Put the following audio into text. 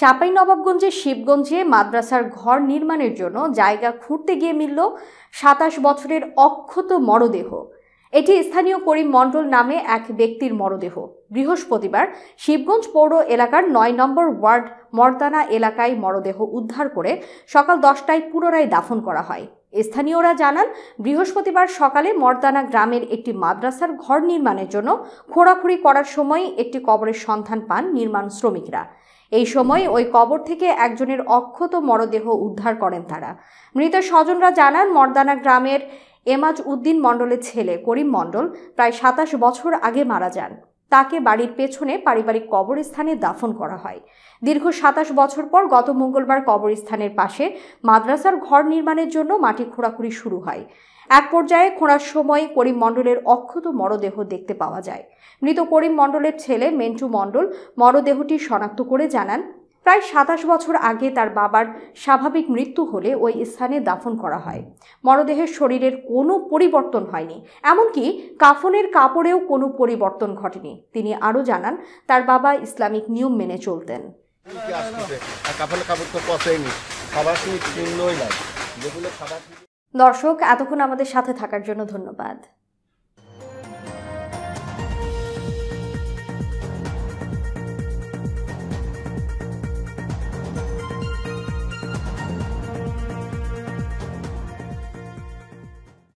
চাপাই নবাবগঞ্জের শিবগঞ্জে মাদ্রাসার ঘর নির্মাণের জন্য জায়গা খুঁড়তে গিয়ে মিলল সাতাশ বছরের অক্ষত মরদেহ এটি স্থানীয় করিম মণ্ডল নামে এক ব্যক্তির মরদেহ বৃহস্পতিবার শিবগঞ্জ পৌর এলাকার নয় নম্বর ওয়ার্ড মর্দানা এলাকায় মরদেহ উদ্ধার করে সকাল দশটায় পুনরায় দাফন করা হয় স্থানীয়রা জানান বৃহস্পতিবার সকালে মর্দানা গ্রামের একটি মাদ্রাসার ঘর নির্মাণের জন্য খোঁড়াখুড়ি করার সময় একটি কবরের সন্ধান পান নির্মাণ শ্রমিকরা এই সময় ওই কবর থেকে একজনের অক্ষত মরদেহ উদ্ধার করেন তারা মৃত স্বজনরা জানান মর্দানা গ্রামের এমাজ উদ্দিন মণ্ডলের ছেলে করিম মণ্ডল প্রায় সাতাশ বছর আগে মারা যান তাকে বাড়ির পেছনে পারিবারিক কবরস্থানে দাফন করা হয় দীর্ঘ সাতাশ বছর পর গত মঙ্গলবার কবরস্থানের পাশে মাদ্রাসার ঘর নির্মাণের জন্য মাটি খোঁড়াখুড়ি শুরু হয় এক পর্যায়ে খোঁড়ার সময় করিম মণ্ডলের অক্ষত মরদেহ দেখতে পাওয়া যায় মৃত করিম মণ্ডলের ছেলে মেন্টু মণ্ডল মরদেহটি শনাক্ত করে জানান প্রায় সাতাশ বছর আগে তার বাবার স্বাভাবিক মৃত্যু হলে ওই স্থানে দাফন করা হয় মরদেহের শরীরের কোনো পরিবর্তন হয়নি এমনকি কাফনের কাপড়েও কোনো পরিবর্তন ঘটেনি তিনি আরও জানান তার বাবা ইসলামিক নিয়ম মেনে চলতেন কাপড় তো পচেনি খাবার দর্শক এতক্ষণ আমাদের সাথে থাকার জন্য ধন্যবাদ